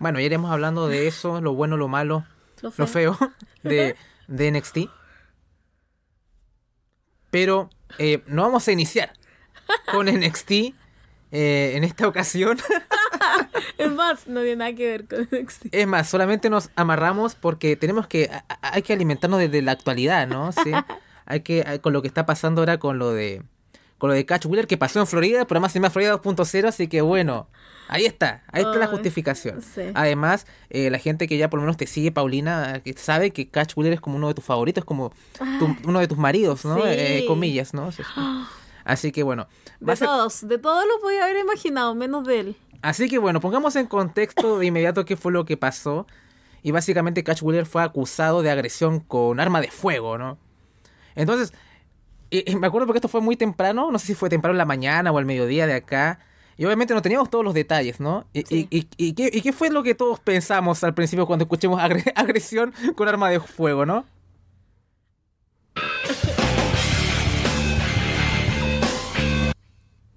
Bueno, ya iremos hablando de eso, lo bueno, lo malo, lo feo, de, de, NXT. Pero eh, no vamos a iniciar con NXT eh, en esta ocasión. es más, no tiene nada que ver con NXT. Es más, solamente nos amarramos porque tenemos que, hay que alimentarnos desde la actualidad, ¿no? Sí. Hay que, con lo que está pasando ahora con lo de con lo de Catch Wheeler que pasó en Florida, pero además se llama Florida 2.0, así que bueno, ahí está, ahí está la justificación. Además, eh, la gente que ya por lo menos te sigue, Paulina, que sabe que Catch Wheeler es como uno de tus favoritos, como uno de tus maridos, ¿no? Eh, comillas, ¿no? Ah. Así que bueno. De todos, de todos lo podía haber imaginado, menos de él. Así que bueno, pongamos en contexto de inmediato qué fue lo que pasó. Y básicamente Catch Wheeler fue acusado de agresión con arma de fuego, ¿no? Entonces, y, me acuerdo porque esto fue muy temprano, no sé si fue temprano en la mañana o al mediodía de acá. Y obviamente no teníamos todos los detalles, ¿no? ¿Y, qué, y, qué, fue lo que todos pensamos al principio cuando escuchemos agresión con arma de fuego, ¿no?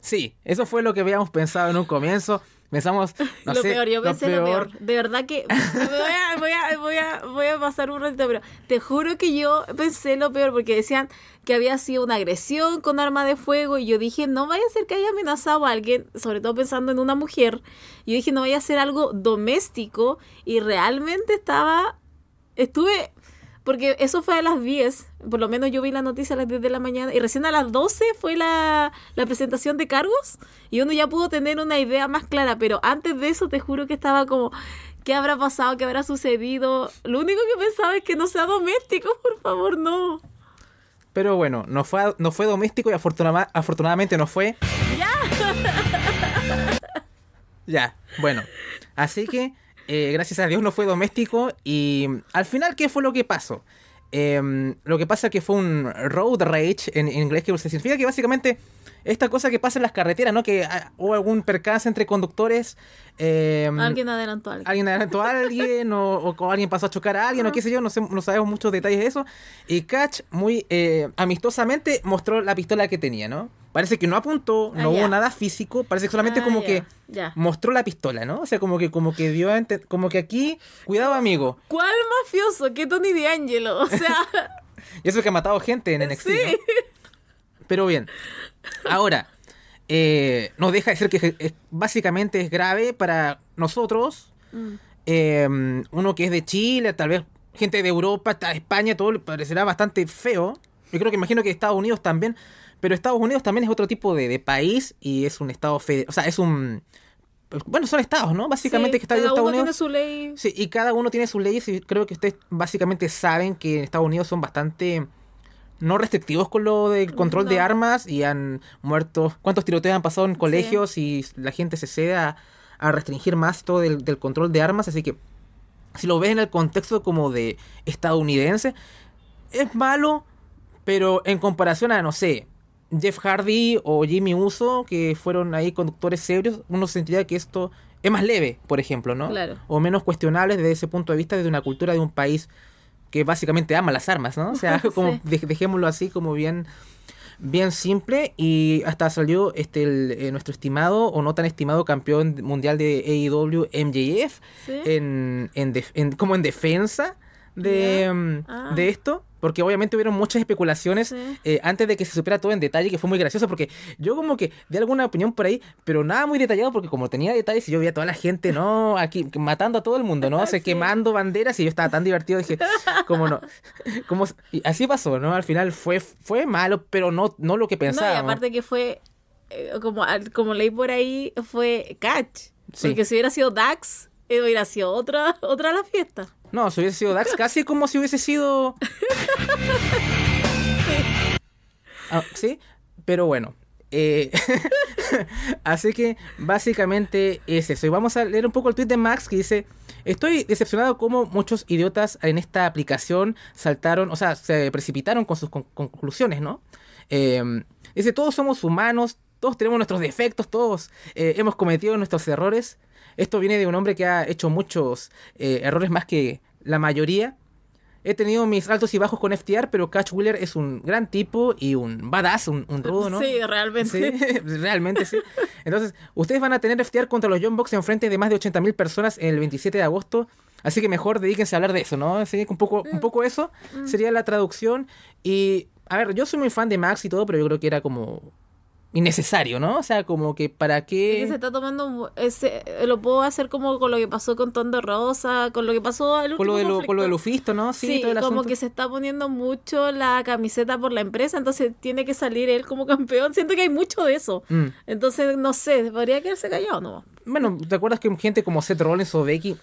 Sí, eso fue lo que habíamos pensado en un comienzo. Pensamos, lo peor, yo pensé lo peor. De verdad que voy a, voy, a, voy a pasar un ratito, pero te juro que yo pensé lo peor porque decían que había sido una agresión con arma de fuego y yo dije, no vaya a ser que haya amenazado a alguien, sobre todo pensando en una mujer. Yo dije, no vaya a ser algo doméstico y realmente estaba, estuve porque eso fue a las 10, por lo menos yo vi la noticia a las 10 de la mañana, y recién a las 12 fue la, presentación de cargos, y uno ya pudo tener una idea más clara, pero antes de eso te juro que estaba como, ¿qué habrá pasado? ¿Qué habrá sucedido? Lo único que pensaba es que no sea doméstico, por favor, no. Pero bueno, no fue, no fue doméstico y afortunadamente no fue... ¡Ya! ya, bueno. Así que eh, gracias a Dios no fue doméstico y mm, al final, ¿qué fue lo que pasó? Em, lo que pasa que fue un road rage en, inglés que significa que básicamente esta cosa que pasa en las carreteras, ¿no? Que ah, hubo algún percance entre conductores. Em, alguien adelantó a alguien. Alguien adelantó a alguien o, alguien pasó a chocar a alguien o qué sé yo, no, no sabemos muchos detalles de eso. Y Catch muy eh, amistosamente mostró la pistola que tenía, ¿no? Parece que no apuntó, ah, no hubo nada físico, parece que solamente ah, como que mostró la pistola, ¿no? O sea, como que como que dio a como que aquí, cuidado amigo. ¿Cuál mafioso? ¿Qué Tony D'Angelo? O sea, y eso es que ha matado gente en el sí. Pero bien. Ahora, nos eh, no deja decir que básicamente es grave para nosotros. Mm. Em, uno que es de Chile, tal vez gente de Europa, hasta España, todo le parecerá bastante feo. Yo creo que imagino que Estados Unidos también pero Estados Unidos también es otro tipo de, país y es un estado federal. O sea, es un. Bueno, son estados, ¿no? Básicamente que está Estados Unidos. Tiene su ley. Sí, y cada uno tiene su leyes y creo que ustedes básicamente saben que en Estados Unidos son bastante no restrictivos con lo del control de armas y han muerto. ¿Cuántos tiroteos han pasado en colegios y la gente se ceda a, a restringir más todo del, del, control de armas? Así que si lo ves en el contexto como de estadounidense, es malo, pero en comparación a, no sé, Jeff Hardy o Jimmy Uso, que fueron ahí conductores serios, uno sentiría que esto es más leve, por ejemplo, ¿no? Claro. O menos cuestionable desde ese punto de vista, desde una cultura de un país que básicamente ama las armas, ¿no? O sea, como, dejémoslo así como bien, bien simple. Y hasta salió este eh, nuestro estimado o no tan estimado campeón mundial de AEW MJF en, como en defensa de, mm, ah. de esto porque obviamente hubieron muchas especulaciones eh, antes de que se supiera todo en detalle, que fue muy gracioso, porque yo como que di alguna opinión por ahí, pero nada muy detallado, porque como tenía detalles y yo veía a toda la gente, ¿no? Aquí matando a todo el mundo, ¿no? O se quemando banderas y yo estaba tan divertido, dije, ¿cómo no, como, y así pasó, ¿no? Al final fue, fue malo, pero no, no lo que pensaba. No, y aparte que fue, eh, como, como leí por ahí, fue Catch. Sí. Porque si hubiera sido Dax, eh, ir sido otra, otra la fiesta. No, si hubiese sido Dax, casi como si hubiese sido. Ah, sí. pero bueno. Eh, así que básicamente es eso. Y vamos a leer un poco el tweet de Max que dice: Estoy decepcionado como muchos idiotas en esta aplicación saltaron, o sea, se precipitaron con sus conclusiones, ¿no? Em, dice: Todos somos humanos, todos tenemos nuestros defectos, todos eh, hemos cometido nuestros errores. Esto viene de un hombre que ha hecho muchos eh, errores más que la mayoría. He tenido mis altos y bajos con FTR, pero Cash Wheeler es un gran tipo y un badass, un, un rudo, ¿no? Sí, realmente. Sí, realmente sí. Entonces, ustedes van a tener FTR contra los John Box en frente de más de 80.000 personas el 27 de agosto. Así que mejor dedíquense a hablar de eso, ¿no? un poco, un poco eso mm. sería la traducción. Y, a ver, yo soy muy fan de Max y todo, pero yo creo que era como innecesario, ¿no? O sea, como que para qué... que se está tomando... Ese, eh, lo puedo hacer como con lo que pasó con Tondo Rosa, con lo que pasó... con, lo con lo de Lufisto, ¿no? Sí, como que se está poniendo mucho la camiseta por la empresa, entonces tiene que salir él como campeón. Siento que hay mucho de eso. Mm. Entonces, no sé, podría quedarse callado, ¿no? Bueno, ¿te acuerdas que gente como Seth Rollins o Becky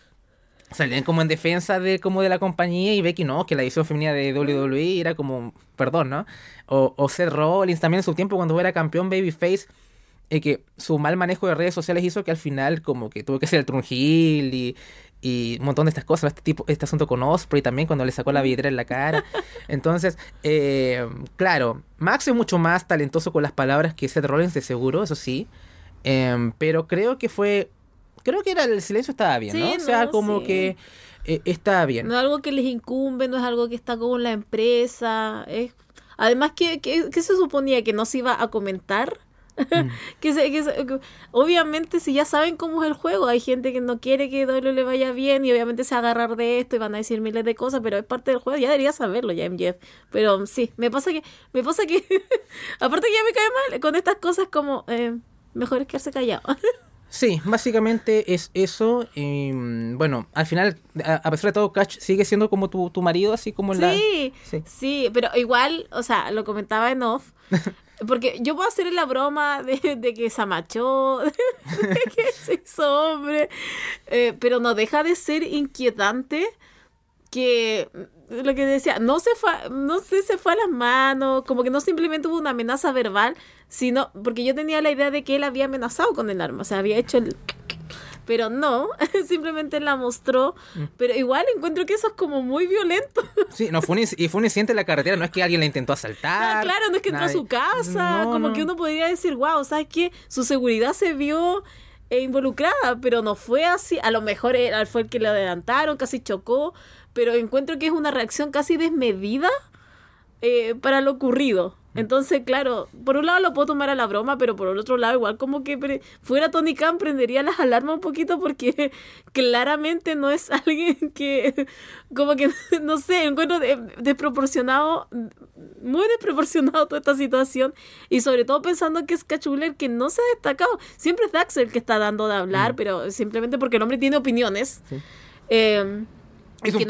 salían como en defensa de como de la compañía y Becky no, que la edición femenina de WWE era como, perdón, ¿no? O, o Seth Rollins también en su tiempo cuando era campeón babyface, y eh, que su mal manejo de redes sociales hizo que al final como que tuvo que ser el trunjil y, y un montón de estas cosas, este tipo, este asunto con Osprey también cuando le sacó la vidriera en la cara. Entonces, eh, claro, Max es mucho más talentoso con las palabras que Seth Rollins de seguro, eso sí. Em, pero creo que fue creo que era el silencio estaba bien, ¿no? O sea, como que está eh, estaba bien. No es algo que les incumbe, no es algo que está con la empresa. Es... Además, ¿qué, se suponía? ¿Que no se iba a comentar? Mm. que, obviamente si ya saben cómo es el juego, hay gente que no quiere que doyle le vaya bien y obviamente se va agarrar de esto y van a decir miles de cosas, pero es parte del juego, ya debería saberlo ya Jeff Pero sí, me pasa que, me pasa que, aparte que ya me cae mal con estas cosas como, eh, mejor es quedarse callado. Sí, básicamente es eso. Mm, bueno, al final, a, pesar de todo, Catch sigue siendo como tu, tu marido, así como la... Sí, sí, pero igual, o sea, lo comentaba en off. Porque yo puedo hacer la broma de, que se machó de, que se hombre, eh, pero no deja de ser inquietante que mm, lo que decía, no se fue, no sé se fue a las manos, como que no simplemente hubo una amenaza verbal, sino porque yo tenía la idea de que él había amenazado con el arma, o sea, había hecho el pero no, simplemente la mostró. Mm. Pero igual encuentro que eso es como muy violento. Sí, no, fue un, y fue un incidente en la carretera, no es que alguien la intentó asaltar. claro, no es que entró a su casa, como que uno podría decir, wow, ¿sabes qué? Su seguridad se vio e involucrada, pero no fue así. A lo mejor fue el que le adelantaron, casi chocó, pero encuentro que es una reacción casi desmedida eh, para lo ocurrido. Mm. Entonces, claro, por un lado lo puedo tomar a la broma, pero por el otro lado, igual como que fuera Tony Khan, prendería las alarmas un poquito porque claramente no es alguien que, como que, no sé, encuentro desproporcionado muy desproporcionado toda esta situación y sobre todo pensando que es Cachuler que no se ha destacado. Siempre es Dax el que está dando de hablar, mm. pero simplemente porque el hombre tiene opiniones. y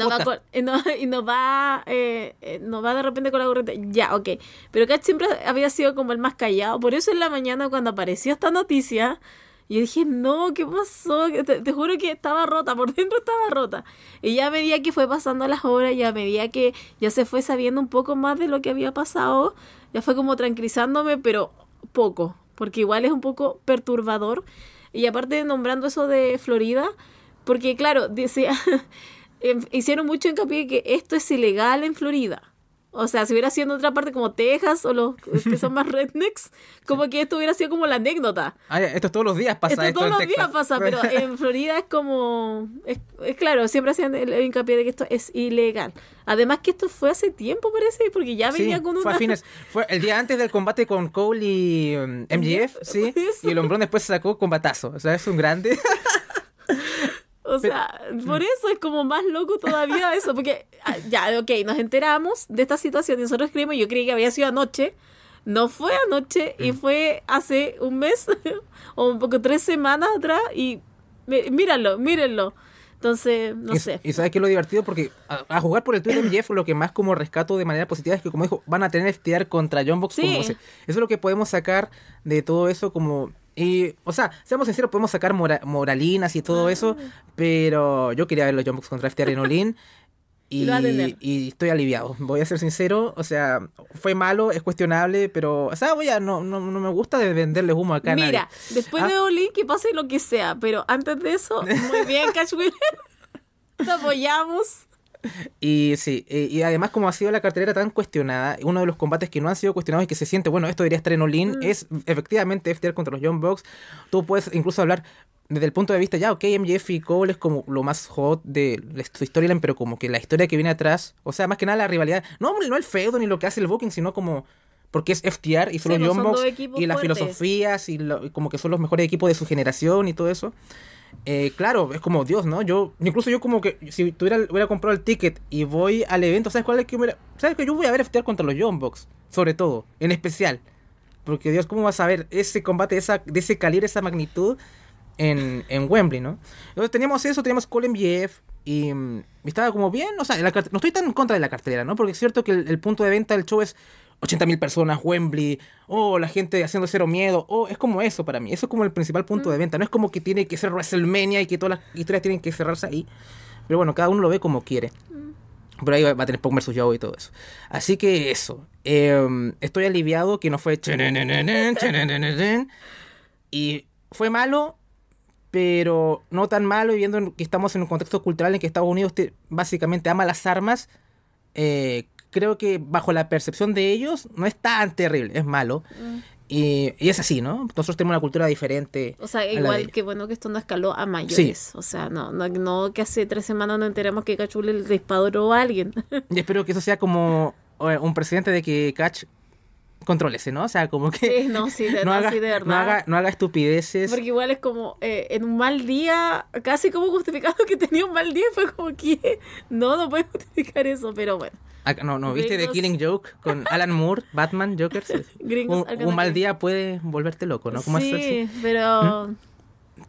no va, eh, eh, va de repente con la corriente. Ya, ok. Pero que siempre había sido como el más callado. Por eso en la mañana cuando apareció esta noticia, y yo dije, no, ¿qué pasó? Te, juro que estaba rota, por dentro estaba rota. Y ya a medida que fue pasando las horas, ya a medida que ya se fue sabiendo un poco más de lo que había pasado, ya fue como tranquilizándome, pero poco, porque igual es un poco perturbador. Y aparte de nombrando eso de Florida, porque claro, decía, em, hicieron mucho hincapié que esto es ilegal en Florida. O sea, si hubiera sido en otra parte como Texas o los que son más rednecks, como que esto hubiera sido como la anécdota. Ah, esto todos los días pasa. Esto, todos los días pasa, pero en Florida es como... Es, claro, siempre hacían el, hincapié de que esto es ilegal. Además que esto fue hace tiempo, parece, porque ya venía con un. Fue, el día antes del combate con Cole y MGF, um, ¿sí? Y el hombrón después se sacó combatazo. O sea, es un grande. O sea, mm. por eso es como más loco todavía eso, porque ah, ya, ok, nos enteramos de esta situación y nosotros creemos, yo creí que había sido anoche, no fue anoche y mm. fue hace un mes o un poco tres semanas atrás y míralo, mírenlo. Entonces, no sé. Y sabes que lo divertido, porque a, jugar por el Twitter de lo que más como rescato de manera positiva es que, como dijo, van a tener FTR contra John Box. Sí. eso es lo que podemos sacar de todo eso, como y, o sea, seamos sinceros, podemos sacar moralinas y todo eso, ah. pero yo quería ver los Jumbox contra FTR en Olin. Y, y, estoy aliviado, voy a ser sincero, o sea, fue malo, es cuestionable, pero, o sea, voy a, no, no, me gusta de venderle humo acá. Mira, después ah. de Olin, que pase lo que sea, pero antes de eso, muy bien, Cash Wheeler, te apoyamos. Y sí, y además como ha sido la cartelera tan cuestionada, uno de los combates que no han sido cuestionados y que se siente, bueno, esto diría estar en mm. es efectivamente FTR contra los Young Bucks Tú puedes incluso hablar desde el punto de vista, ya, ok, MJF y Cole es como lo más hot de su historia, pero como que la historia que viene atrás, o sea, más que nada la rivalidad, no, no el feudo ni lo que hace el Booking, sino como porque es FTR y son los pues, Young Bucks y las filosofías y, y, como que son los mejores equipos de su generación y todo eso. Eh, claro, es como Dios, ¿no? Yo, incluso yo como que si tuviera, hubiera comprado el ticket y voy al evento, ¿sabes cuál es que hubiera, ¿Sabes que yo voy a ver FTR contra los Young Sobre todo, en especial. Porque Dios, ¿cómo vas a ver ese combate esa, de ese calibre, esa magnitud en, Wembley, ¿no? Entonces teníamos eso, teníamos Cole BF y, mm, y estaba como bien, o sea, no estoy tan en contra de la cartelera, ¿no? Porque es cierto que el, el punto de venta del show es 80.000 personas, Wembley, o oh, la gente haciendo cero miedo, o oh, es como eso para mí, eso es como el principal punto de mm. venta, no es como que tiene que ser WrestleMania y que todas las historias tienen que cerrarse ahí, pero bueno, cada uno lo ve como quiere. Mm. por ahí va, a tener Punk vs. Joe y todo eso. Así que eso. Em, estoy aliviado que no fue. Y fue malo, pero no tan malo, y viendo que estamos en un contexto cultural en que Estados Unidos básicamente ama las armas. Eh, creo que bajo la percepción de ellos no es tan terrible, es malo. Mm. Y, es así, ¿no? Nosotros tenemos una cultura diferente. O sea, igual que bueno que esto no escaló a mayores. Sí. O sea, no, no, que hace tres semanas no enteramos que Cachule le disparó a alguien. Y espero que eso sea como eh, un presidente de que Cach contrólese, ¿no? O sea, como que... Sí, no, sí, no, haga, verdad. No haga, estupideces. Porque igual es como, eh, en un mal día, casi como justificado que tenía un mal día, fue como que, no, no puedes justificar eso, pero bueno. no, no, ¿viste The Killing Joke con Alan Moore, Batman, Joker? un, mal día puede volverte loco, ¿no? ¿Cómo sí, pero...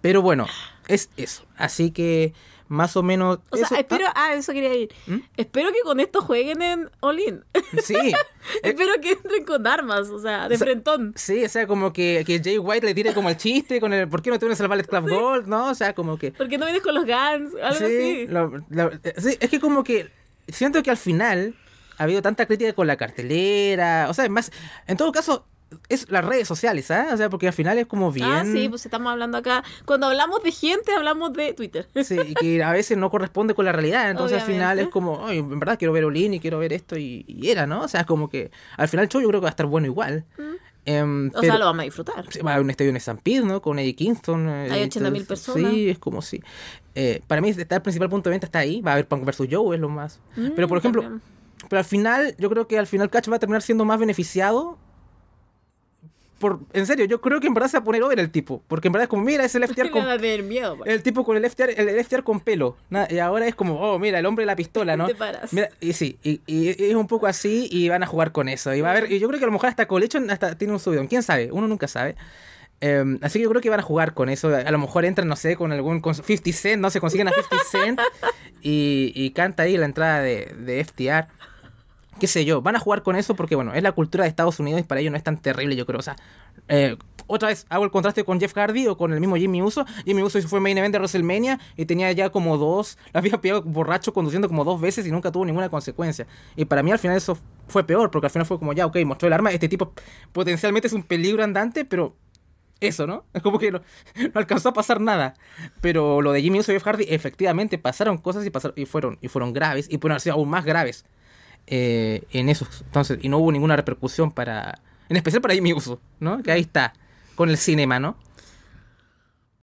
Pero bueno, es eso. Así que más o menos. O sea, espero. Ah, eso quería ir. ¿Mm? Espero que con esto jueguen en All Sí. espero que entren con armas, o sea, de o frentón. Sí, o sea, como que, que, Jay White le tire como el chiste con el ¿por qué no te vienes al Ballet Club Gold? ¿No? O sea, como que. ¿Por qué no vienes con los Guns? Algo así. sí, es que como que siento que al final ha habido tanta crítica con la cartelera. O sea, más. En todo caso, es las redes sociales, ¿sabes? ¿ah? O sea, porque al final es como ah, bien. Ah, sí, pues estamos hablando acá. Cuando hablamos de gente, hablamos de Twitter. Sí, y que a veces no corresponde con la realidad. Entonces al final es como, Ay, en verdad quiero ver Olin y quiero ver esto y, era, ¿no? O sea, es como que al final el show yo creo que va a estar bueno igual. Mm. Em, o sea, lo vamos a disfrutar. va a haber un estadio en San ¿no? Con Eddie Kingston. Hay 80.000 personas. Sí, es como si. Eh, para mí está el principal punto de venta está ahí. Va a haber Punk versus Joe, es lo más. Mm, pero por ejemplo, pero al final, yo creo que al final Catch va a terminar siendo más beneficiado en serio, yo creo que en verdad se va a poner over el tipo. Porque en verdad es como, mira, es el FTR con. miedo, pues. el tipo con el FTR, el, con pelo. y ahora es como, oh, mira, el hombre de la pistola, ¿no? y sí, y, es un poco así y van a jugar con eso. Y va a yo creo que a lo mejor hasta Colecho tiene un subidón. ¿Quién sabe? Uno nunca sabe. Em, así que yo creo que van a jugar con eso. A lo mejor entran, no sé, con algún 50 Cent, no se consiguen a 50 Cent y, canta ahí la entrada de, de FTR qué sé yo, van a jugar con eso porque, bueno, es la cultura de Estados Unidos y para ellos no es tan terrible, yo creo. O sea, eh, otra vez hago el contraste con Jeff Hardy o con el mismo Jimmy Uso. Jimmy Uso fue main event de WrestleMania y tenía ya como dos, la había pillado borracho conduciendo como dos veces y nunca tuvo ninguna consecuencia. Y para mí al final eso fue peor, porque al final fue como ya, ok, mostró el arma, este tipo potencialmente es un peligro andante, pero eso, ¿no? Es como que no, alcanzó a pasar nada. Pero lo de Jimmy Uso y Jeff Hardy, efectivamente pasaron cosas y, pasaron, y, fueron, y fueron graves y pueden haber sido aún más graves. Eh, en esos entonces, y no hubo ninguna repercusión para, en especial para mi Uso, ¿no? Que ahí está, con el cinema, ¿no?